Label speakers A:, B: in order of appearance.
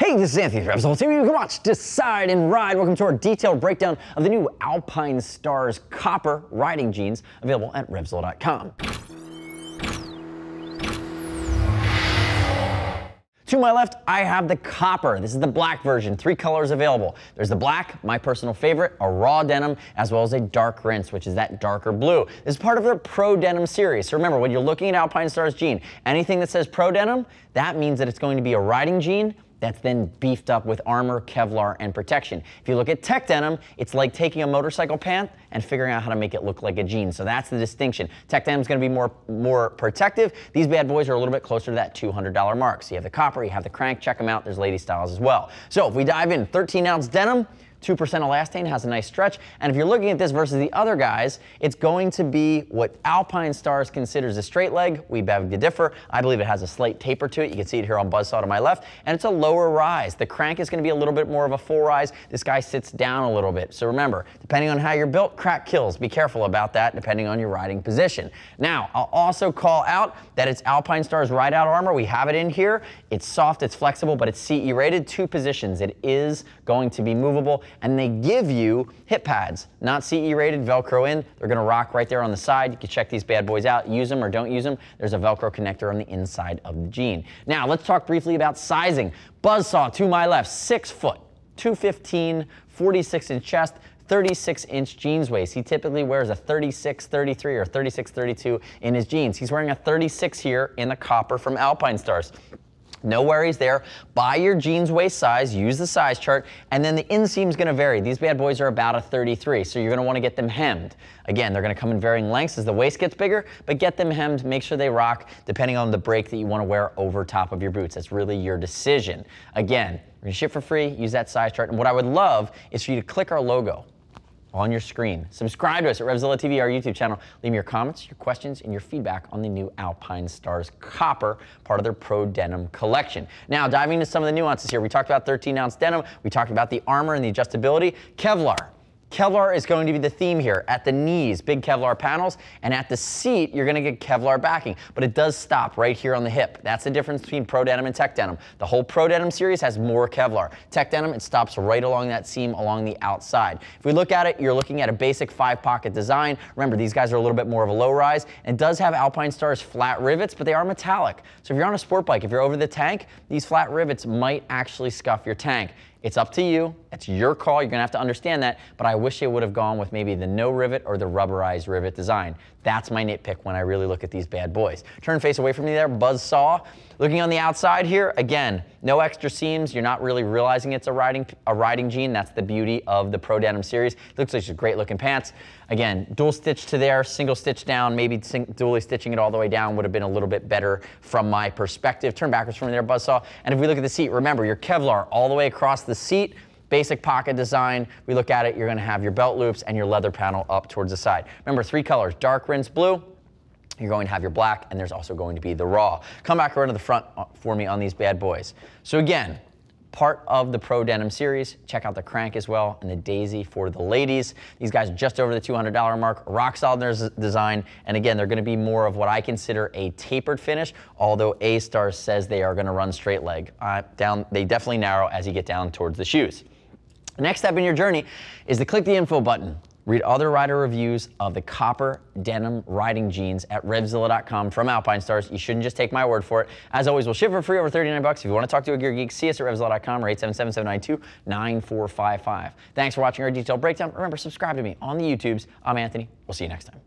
A: Hey, this is Anthony from Episode TV. You can watch, decide, and ride. Welcome to our detailed breakdown of the new Alpine Stars Copper riding jeans available at Revsol.com. To my left, I have the copper. This is the black version, three colors available. There's the black, my personal favorite, a raw denim, as well as a dark rinse, which is that darker blue. This is part of their pro denim series. So remember, when you're looking at Alpine Stars jean, anything that says pro denim, that means that it's going to be a riding jean that's then beefed up with armor, Kevlar, and protection. If you look at tech denim, it's like taking a motorcycle pant and figuring out how to make it look like a jean. So that's the distinction. Tech denim's gonna be more, more protective. These bad boys are a little bit closer to that $200 mark. So you have the copper, you have the crank, check them out. There's lady styles as well. So if we dive in, 13 ounce denim, 2% elastane has a nice stretch. And if you're looking at this versus the other guys, it's going to be what Alpine Stars considers a straight leg. We beg to differ. I believe it has a slight taper to it. You can see it here on Buzzsaw to my left. And it's a lower rise. The crank is going to be a little bit more of a full rise. This guy sits down a little bit. So remember, depending on how you're built, crack kills. Be careful about that depending on your riding position. Now, I'll also call out that it's Alpine Stars ride out Armor. We have it in here. It's soft, it's flexible, but it's CE rated, two positions. It is going to be movable and they give you hip pads, not CE rated, Velcro in. They're gonna rock right there on the side. You can check these bad boys out, use them or don't use them. There's a Velcro connector on the inside of the jean. Now let's talk briefly about sizing. Buzzsaw to my left, six foot, 215, 46 in chest, 36 inch jeans waist. He typically wears a 36, 33 or 36, 32 in his jeans. He's wearing a 36 here in the copper from Alpine Stars. No worries there. Buy your jeans waist size, use the size chart, and then the inseam is gonna vary. These bad boys are about a 33, so you're gonna wanna get them hemmed. Again, they're gonna come in varying lengths as the waist gets bigger, but get them hemmed, make sure they rock depending on the break that you wanna wear over top of your boots. That's really your decision. Again, we ship for free, use that size chart, and what I would love is for you to click our logo on your screen. Subscribe to us at RevZilla TV, our YouTube channel. Leave me your comments, your questions, and your feedback on the new Alpine Stars Copper, part of their Pro Denim collection. Now, diving into some of the nuances here, we talked about 13 ounce denim, we talked about the armor and the adjustability. Kevlar, Kevlar is going to be the theme here. At the knees, big Kevlar panels, and at the seat, you're going to get Kevlar backing, but it does stop right here on the hip. That's the difference between Pro Denim and Tech Denim. The whole Pro Denim series has more Kevlar. Tech Denim, it stops right along that seam along the outside. If we look at it, you're looking at a basic five-pocket design. Remember, these guys are a little bit more of a low-rise, and does have Alpine Stars flat rivets, but they are metallic. So if you're on a sport bike, if you're over the tank, these flat rivets might actually scuff your tank. It's up to you. It's your call. You're going to have to understand that. But I wish it would have gone with maybe the no rivet or the rubberized rivet design. That's my nitpick when I really look at these bad boys. Turn face away from me there, buzz saw. Looking on the outside here, again, no extra seams. You're not really realizing it's a riding a riding jean. That's the beauty of the Pro Denim series. It looks like just great looking pants. Again, dual stitch to there, single stitch down, maybe dually stitching it all the way down would have been a little bit better from my perspective. Turn backwards from there, buzz saw. And if we look at the seat, remember your Kevlar all the way across the the seat, basic pocket design, we look at it, you're gonna have your belt loops and your leather panel up towards the side. Remember, three colors, dark rinse blue, you're going to have your black, and there's also going to be the raw. Come back around to the front uh, for me on these bad boys. So again, part of the Pro Denim series. Check out the Crank as well and the Daisy for the ladies. These guys just over the $200 mark, rock solid in their design. And again, they're gonna be more of what I consider a tapered finish, although A-Star says they are gonna run straight leg. Uh, down, they definitely narrow as you get down towards the shoes. Next step in your journey is to click the info button. Read other rider reviews of the copper denim riding jeans at revzilla.com from Alpine Stars. You shouldn't just take my word for it. As always, we'll ship for free over 39 bucks. If you want to talk to a gear geek, see us at revzilla.com or 877-792-9455. Thanks for watching our detailed breakdown. Remember, subscribe to me on the YouTubes. I'm Anthony. We'll see you next time.